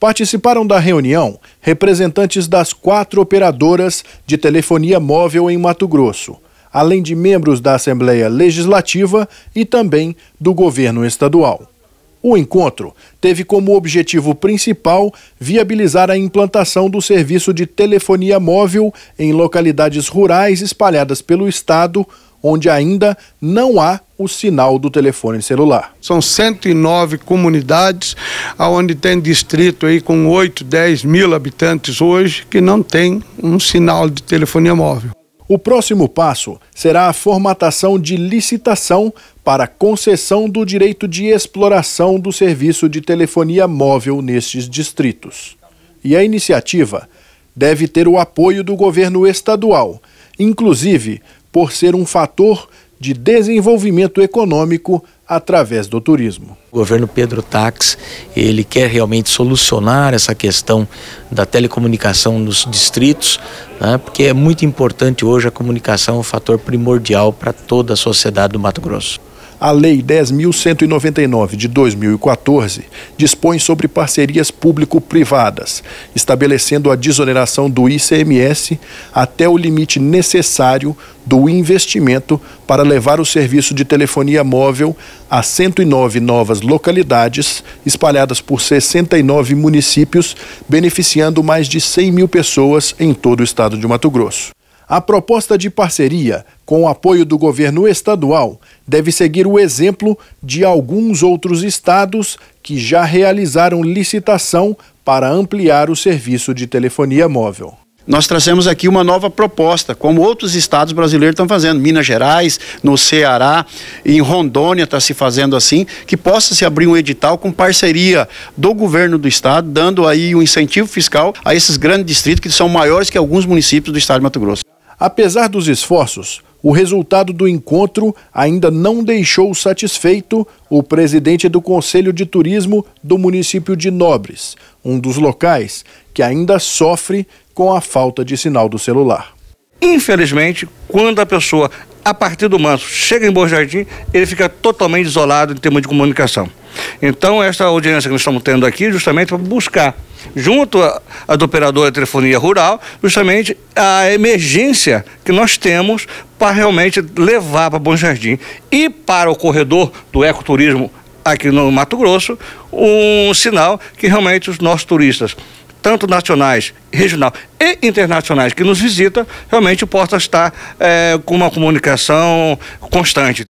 Participaram da reunião representantes das quatro operadoras de telefonia móvel em Mato Grosso, além de membros da Assembleia Legislativa e também do governo estadual. O encontro teve como objetivo principal viabilizar a implantação do serviço de telefonia móvel em localidades rurais espalhadas pelo estado, onde ainda não há o sinal do telefone celular. São 109 comunidades, onde tem distrito aí com 8, 10 mil habitantes hoje, que não tem um sinal de telefonia móvel. O próximo passo será a formatação de licitação para concessão do direito de exploração do serviço de telefonia móvel nestes distritos. E a iniciativa deve ter o apoio do governo estadual, inclusive por ser um fator de desenvolvimento econômico através do turismo. O governo Pedro Tax, ele quer realmente solucionar essa questão da telecomunicação nos distritos, né, porque é muito importante hoje a comunicação, um fator primordial para toda a sociedade do Mato Grosso. A Lei 10.199 de 2014 dispõe sobre parcerias público-privadas, estabelecendo a desoneração do ICMS até o limite necessário do investimento para levar o serviço de telefonia móvel a 109 novas localidades, espalhadas por 69 municípios, beneficiando mais de 100 mil pessoas em todo o estado de Mato Grosso. A proposta de parceria, com o apoio do governo estadual, deve seguir o exemplo de alguns outros estados que já realizaram licitação para ampliar o serviço de telefonia móvel. Nós trazemos aqui uma nova proposta, como outros estados brasileiros estão fazendo, Minas Gerais, no Ceará, em Rondônia está se fazendo assim, que possa se abrir um edital com parceria do governo do estado, dando aí um incentivo fiscal a esses grandes distritos que são maiores que alguns municípios do estado de Mato Grosso. Apesar dos esforços, o resultado do encontro ainda não deixou satisfeito o presidente do Conselho de Turismo do município de Nobres, um dos locais que ainda sofre com a falta de sinal do celular. Infelizmente, quando a pessoa a partir do Manso chega em Bom Jardim, ele fica totalmente isolado em termos de comunicação. Então, esta audiência que nós estamos tendo aqui, justamente para buscar, junto à do operadora de telefonia rural, justamente a emergência que nós temos para realmente levar para Bom Jardim e para o corredor do ecoturismo aqui no Mato Grosso, um sinal que realmente os nossos turistas tanto nacionais, regional e internacionais que nos visita, realmente possa estar é, eh, com uma comunicação constante.